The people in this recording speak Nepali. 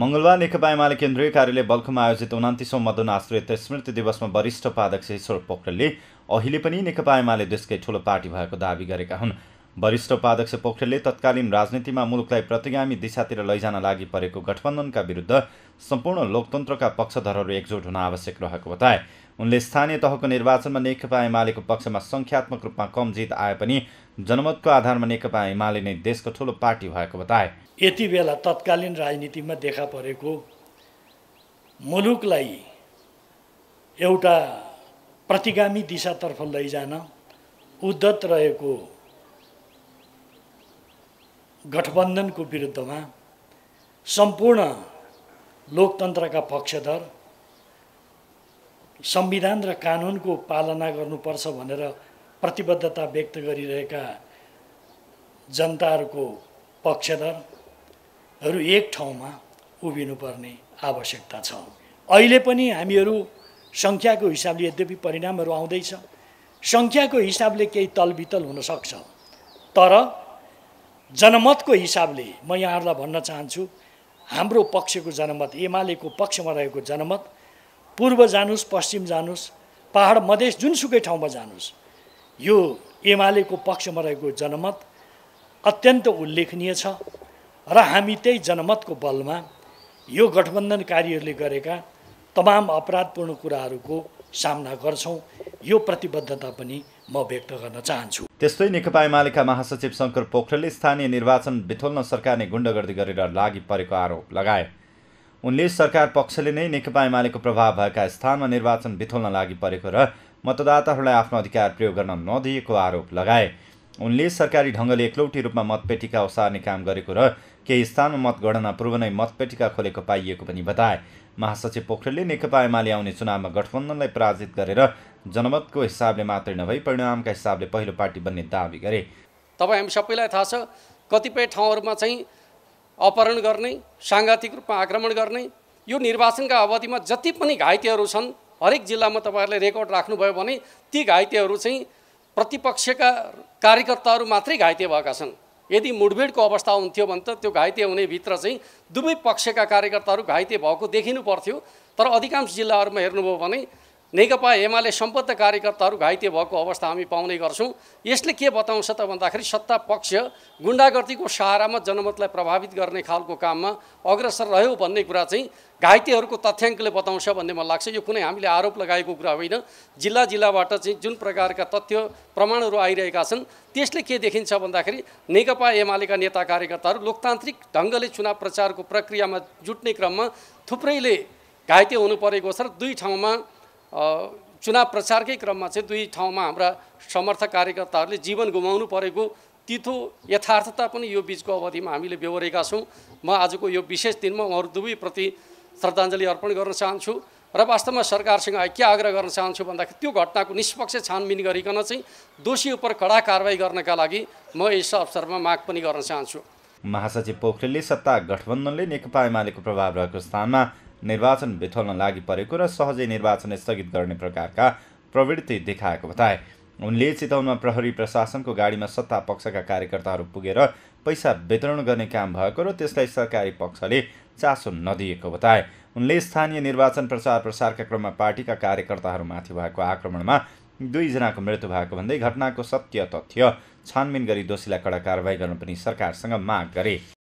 मङ्गलबार नेकपा एमाले केन्द्रीय कार्यालय बल्खमा आयोजित उनातिसौँ मदन आश्रित स्मृति दिवसमा वरिष्ठ उपाध्यक्ष ईश्वर पोखरेलले अहिले पनि नेकपा एमाले देशकै ठुलो पार्टी भएको दावी गरेका हुन् वरिष्ठ उपाध्यक्ष पोखरेलले तत्कालीन राजनीतिमा मुलुकलाई प्रतिगामी दिशातिर लैजान लागि परेको गठबन्धनका विरुद्ध सम्पूर्ण लोकतन्त्रका पक्षधरहरू एकजुट हुन आवश्यक रहेको बताए उनले स्थानीय तहको निर्वाचनमा नेकपा एमालेको पक्षमा सङ्ख्यात्मक रूपमा कम जित आए पनि जनमतको आधारमा नेकपा एमाले नै देशको ठुलो पार्टी भएको बताए यति बेला तत्कालीन राजनीतिमा देखा परेको मुलुकलाई एउटा प्रतिगामी दिशातर्फ लैजान उद्धत रहेको गठबन्धनको विरुद्धमा सम्पूर्ण लोकतन्त्रका पक्षधर संविधान र कानुनको पालना गर्नुपर्छ भनेर प्रतिबद्धता व्यक्त गरिरहेका जनताहरूको पक्षधरहरू एक ठाउँमा उभिनुपर्ने आवश्यकता छ अहिले पनि हामीहरू सङ्ख्याको हिसाबले यद्यपि परिणामहरू आउँदैछ सङ्ख्याको हिसाबले केही तलबितल हुनसक्छ तर जनमतको हिसाबले म यहाँहरूलाई भन्न चाहन्छु हाम्रो पक्षको जनमत एमालेको पक्षमा रहेको जनमत पूर्व जानुस् पश्चिम जानुहोस् पाहाड मधेस जुनसुकै ठाउँमा जानुहोस् यो एमालेको पक्षमा रहेको जनमत अत्यन्त उल्लेखनीय छ र हामी त्यही जनमतको बलमा यो गठबन्धनकारीहरूले गरेका तमाम अपराधपूर्ण कुराहरूको सामना गर्छौँ यो प्रतिबद्धता पनि म व्यक्त गर्न चाहन्छु त्यस्तै नेकपा एमालेका महासचिव शङ्कर पोखरेलले स्थानीय निर्वाचन बिथोल्न सरकारले गुण्डगर्दी गरेर लागि परेको आरोप लगाए उनले सरकार पक्षले नै नेकपा एमालेको प्रभाव भएका स्थानमा निर्वाचन बिथोल्न लागि परेको र मतदाताहरूलाई आफ्नो अधिकार प्रयोग गर्न नदिएको आरोप लगाए उनले सरकारी ढङ्गले एकलौटी रूपमा मतपेटिका ओसार्ने काम गरेको र केही स्थानमा मतगणना पूर्व नै मतपेटिका खोलेको पाइएको पनि बताए महासचिव पोखरेलले नेकपा एमाले आउने चुनावमा गठबन्धनलाई पराजित गरेर जनमतको हिसाबले मात्रै नभई परिणामका हिसाबले पहिलो पार्टी बन्ने दावी गरे तपाईँ हामी सबैलाई थाहा छ कतिपय ठाउँहरूमा चाहिँ अपहरण गर्ने साङ्घातिक रूपमा आक्रमण गर्ने यो निर्वाचनका अवधिमा जति पनि घाइतेहरू छन् हरेक जिल्लामा तपाईँहरूले रेकर्ड राख्नुभयो भने ती घाइतेहरू चाहिँ प्रतिपक्षका कार्यकर्ताहरू मात्रै घाइते भएका छन् यदि मुठभेडको अवस्था हुन्थ्यो भने त त्यो घाइते हुनेभित्र चाहिँ दुवै पक्षका कार्यकर्ताहरू घाइते भएको देखिनु पर्थ्यो तर अधिकांश जिल्लाहरूमा हेर्नुभयो भने नेकपा एमाले सम्बद्ध कार्यकर्ताहरू घाइते भएको अवस्था हामी पाउने गर्छौँ यसले के बताउँछ त भन्दाखेरि सत्ता पक्ष गुन्डागर्दीको सहारामा जनमतलाई प्रभावित गर्ने खालको काममा अग्रसर रह्यो भन्ने कुरा चाहिँ घाइतेहरूको तथ्याङ्कले बताउँछ भन्ने मलाई लाग्छ यो कुनै हामीले आरोप लगाएको कुरा होइन जिल्ला जिल्लाबाट चाहिँ जुन प्रकारका तथ्य प्रमाणहरू आइरहेका छन् त्यसले के देखिन्छ भन्दाखेरि नेकपा एमालेका नेता कार्यकर्ताहरू लोकतान्त्रिक ढङ्गले चुनाव प्रचारको प्रक्रियामा जुट्ने क्रममा थुप्रैले घाइते हुनु परेको छ र दुई ठाउँमा चुनाव प्रचारकै क्रममा चाहिँ दुई ठाउँमा हाम्रा समर्थक कार्यकर्ताहरूले जीवन गुमाउनु परेको तितो यथार्थता पनि यो बिचको अवधिमा हामीले बेहोरेका छौँ म आजको यो विशेष दिनमा उहाँहरू दुवैप्रति श्रद्धाञ्जली अर्पण गर्न चाहन्छु र वास्तवमा सरकारसँग के आग्रह गर्न चाहन्छु भन्दाखेरि त्यो घटनाको निष्पक्ष छानबिन गरिकन चाहिँ दोषी उप कडा कारवाही गर्नका लागि म यस अवसरमा माग पनि गर्न चाहन्छु महासचिव पोखरेलले सत्ता गठबन्धनले नेकपा एमालेको प्रभाव रहेको स्थानमा निर्वाचन बिथोल्न लागि परेको र सहजै निर्वाचन स्थगित गर्ने प्रकारका प्रवृत्ति देखाएको बताए उनले चितौनमा प्रहरी प्रशासनको गाडीमा सत्ता पक्षका कार्यकर्ताहरू पुगेर पैसा वितरण गर्ने काम भएको र त्यसलाई सरकारी पक्षले चासो नदिएको बताए उनले स्थानीय निर्वाचन प्रचार प्रसारका क्रममा पार्टीका कार्यकर्ताहरूमाथि भएको आक्रमणमा दुईजनाको मृत्यु भएको भन्दै घटनाको सत्य तथ्य छानबिन गरी दोषीलाई कडा कारवाही गर्न पनि सरकारसँग माग गरे